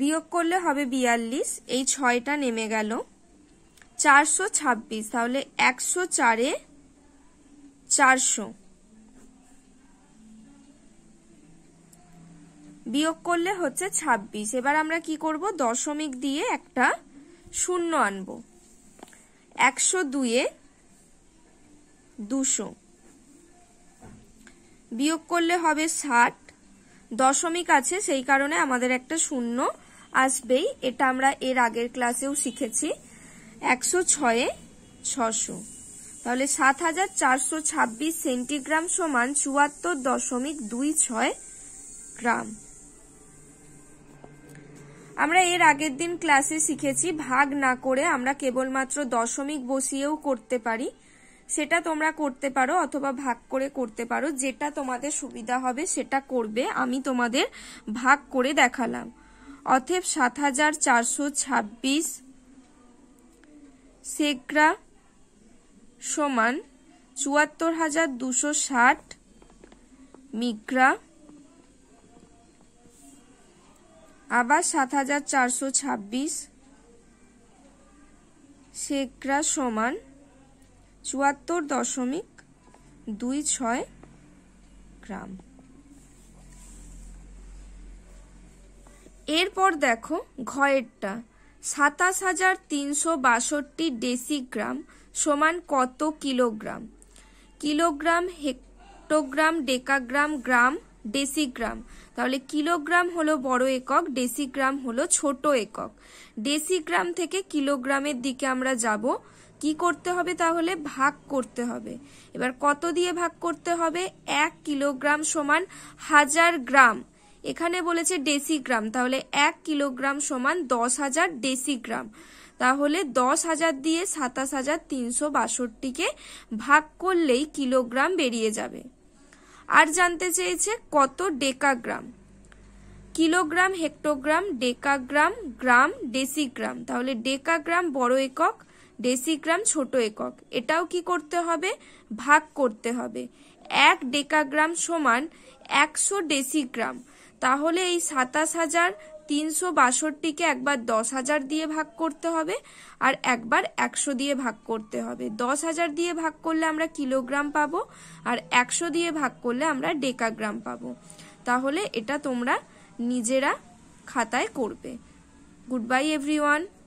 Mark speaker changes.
Speaker 1: বিয়োগ করলে হবে বিয়াল্লিশ এই ছয়টা নেমে গেল চারশো ছাব্বিশ তাহলে একশো চারে চারশো বিয়োগ করলে হচ্ছে ছাব্বিশ এবার আমরা কি করব দশমিক দিয়ে একটা শূন্য আনব একশো দুয়ে দুশো বিয়োগ করলে হবে ষাট দশমিক আছে সেই কারণে আমাদের একটা শূন্য আসবেই এটা আমরা এর আগের ক্লাসেও শিখেছি একশো ছয়ে ছশো তাহলে সাত হাজার চারশো ছাব্বিশ সেন্টিগ্রাম সমান চুয়াত্তর দশমিক দুই ছয় গ্রাম আমরা এর আগের দিন ক্লাসে শিখেছি ভাগ না করে আমরা কেবলমাত্র দশমিক বসিয়েও করতে পারি সেটা তোমরা করতে পারো অথবা ভাগ করে করতে পারো যেটা তোমাদের সুবিধা হবে সেটা করবে আমি তোমাদের ভাগ করে দেখালাম অথেব সাত হাজার চারশো ছাব্বিশ সেগ্রা সমান চুয়াত্তর হাজার দুশো ষাট মিগ্রা আবার সাত হাজার চারশো ছাব্বিশ সেগ্রা সমান চুয়াত্তর দশমিক দুই ছয় গ্রাম এরপর দেখো ঘয়েরটা সাতাশ হাজার তিনশো বাষট্টি ডেসিগ্রাম সমান কত kilogram kilogram hectogram decagram gram decigram তাহলে কিলোগ্রাম হলো বড় একক ডেসিগ্রাম হলো ছোট একক ডেসিগ্রাম থেকে কিলোগ্রামের দিকে আমরা যাব কি করতে হবে তাহলে ভাগ করতে হবে এবার কত দিয়ে ভাগ করতে হবে এক কিলোগ্রাম সমান হাজার গ্রাম এখানে বলেছে ডেসিগ্রাম তাহলে এক কিলোগ্রাম সমান দশ হাজার ডেসিগ্রাম তাহলে দশ হাজার দিয়ে সাতাশ হাজার তিনশো বাষট্টিকে ভাগ করলেই কিলোগ্রাম বেরিয়ে যাবে আর জানতে চেয়েছে কত decagram kilogram hectogram decagram gram decigram তাহলে ডেকাগ্রাম বড় একক ডেসিগ্রাম ছোট একক এটাও কি করতে হবে ভাগ করতে হবে এক ডেকাগ্রাম সমান একশো ডেসিগ্রাম তাহলে এই সাতাশ হাজার তিনশো বাষট্টিকে একবার দশ হাজার দিয়ে ভাগ করতে হবে আর একবার একশো দিয়ে ভাগ করতে হবে দশ হাজার দিয়ে ভাগ করলে আমরা কিলোগ্রাম পাবো আর একশো দিয়ে ভাগ করলে আমরা ডেকাগ্রাম পাবো তাহলে এটা তোমরা নিজেরা খাতায় করবে গুড বাই এভরিওয়ান